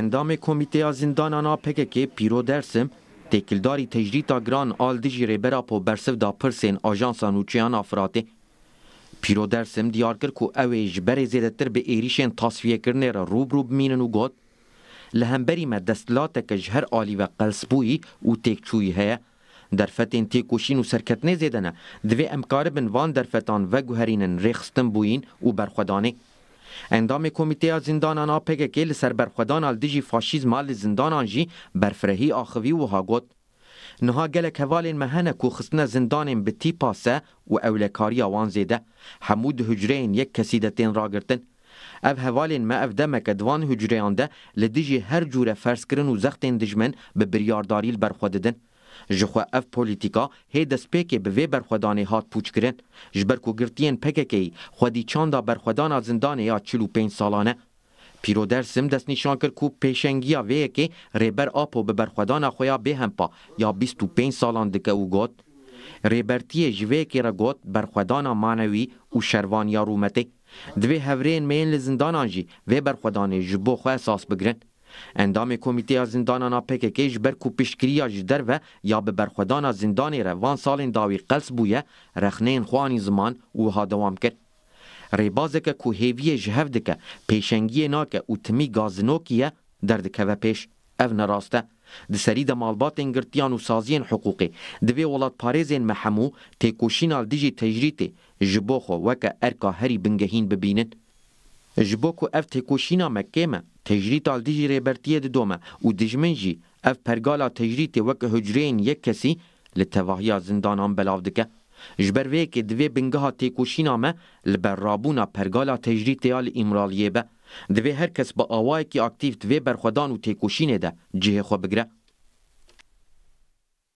اندام کمیته زندانانا پکک پیرو درسم تکلداری تجریتا گران آل دیجی ریبرا پو برسف دا پرسین آجانسا نوچیان آفراته پیرو درسم دیار کرد که اوی جبر زیدتر به ایریشین تصفیه کرنه را روبرو بمینن و گوت لهمبری ما دستلات که جهر آلی و قلسبوی و تکچوی هیا درفتین تیکوشین و سرکتنه زیدنه دوی امکار بن وان درفتان و گوهرینن ریخستن بوین و برخودانه اندام کمیته زندانان آپگ گل سربرخودان آل دیجی فاشیزم آل زندانان جی برفرهی آخوی و هاگوت نها گلک هوالین مهنه کو خستنه زندانین به تی پاسه و اولکاری آوان زیده حمود هجرین یک کسیدتین را گرتن اف هوالین ما اف دمک دوان هجریان ده لدیجی هر جوره فرس کرن و زختین دجمن به بریارداری البرخوددن جخوا اف پولیتیکا هی دسپیکې به وی برخودانې هات پوچ کرن جبر کو ګرتین پککی خودی چاندا برخودانا زندان یا 45 سالانه پیرو درسم دست نشان کرد کو پیشنگیا وی که ریبر آپو به برخودانا خویا به همپا یا 25 سالان دکه او گوت ریبرتی جوی که را گوت برخودانا مانوی او شروان یا رومتی دوی هورین مین لزندانان جی وی برخودانه جبو خو اساس بگرن Endamê Komîteya Zindana PKK ji ber ku piştkiriya ji derve ya bi berxwedana zindanê re van salên dawî qels bûye rexneyên xwanî ziman û ha dewam kir. Rêbazeke ku hêviyê ji hev dike pêşengiyê nake û timî gazinokî ye derdikeve pêş ev nerast e. Di serî de malbatên girtiyan û saziyên hiqûqê divê welatparêzên me hemû têkoşîna dijî tejrîtê ji bo xwe weke erka herî bingehîn bibînin. Ji bo ku ev têkoşîna Mekkê me تجریتا دیجی ریبرتیه دی دومه و دجمن جی اف پرگالا تجریتی وک هجرین یک کسی لتواهیا زندانان بلاو دکه جبر وی که دوی بنگها تیکوشینا ما لبر رابونا پرگالا تجریتیا لیمرالیه به دوی هر کس با آوائی که اکتیف دوی برخودان و تیکوشینه ده جه خو بگره